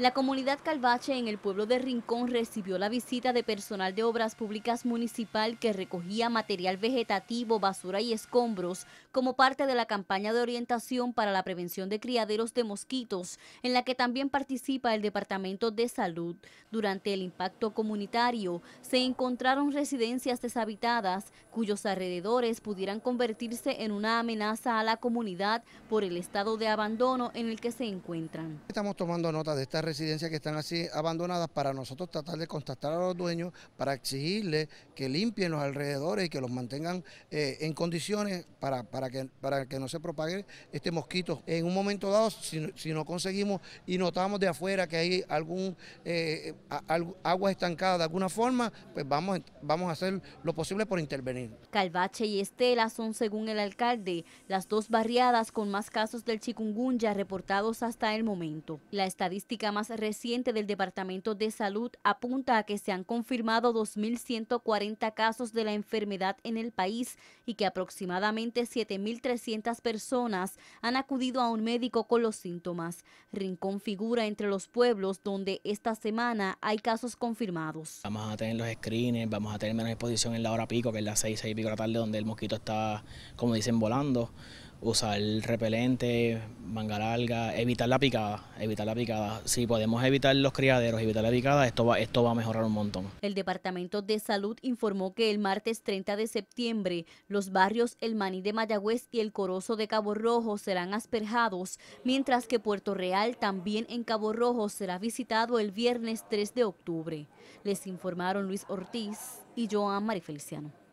La comunidad calvache en el pueblo de Rincón recibió la visita de personal de Obras Públicas Municipal que recogía material vegetativo, basura y escombros como parte de la campaña de orientación para la prevención de criaderos de mosquitos, en la que también participa el Departamento de Salud. Durante el impacto comunitario se encontraron residencias deshabitadas cuyos alrededores pudieran convertirse en una amenaza a la comunidad por el estado de abandono en el que se encuentran. Estamos tomando nota de esta residencias que están así abandonadas para nosotros tratar de contactar a los dueños para exigirles que limpien los alrededores y que los mantengan eh, en condiciones para, que, para que no se propague este mosquito. En un momento dado, si, no conseguimos y notamos de afuera que hay algún eh, agua estancada de alguna forma, pues vamos, vamos a hacer lo posible por intervenir. Calvache y Estela son, según el alcalde, las dos barriadas con más casos del chikungunya reportados hasta el momento. La estadística más reciente del Departamento de Salud apunta a que se han confirmado 2.140 casos de la enfermedad en el país y que aproximadamente 7.300 personas han acudido a un médico con los síntomas. Rincón figura entre los pueblos donde esta semana hay casos confirmados. Vamos a tener los screens, vamos a tener menos exposición en la hora pico, que es las 6, 6 pico de la tarde, donde el mosquito está, como dicen, volando usar repelente, manga evitar la picada, evitar la picada. Si podemos evitar los criaderos, evitar la picada, esto va, esto va a mejorar un montón. El Departamento de Salud informó que el martes 30 de septiembre los barrios El Maní de Mayagüez y El Corozo de Cabo Rojo serán asperjados, mientras que Puerto Real también en Cabo Rojo será visitado el viernes 3 de octubre. Les informaron Luis Ortiz y Joan Marifeliciano.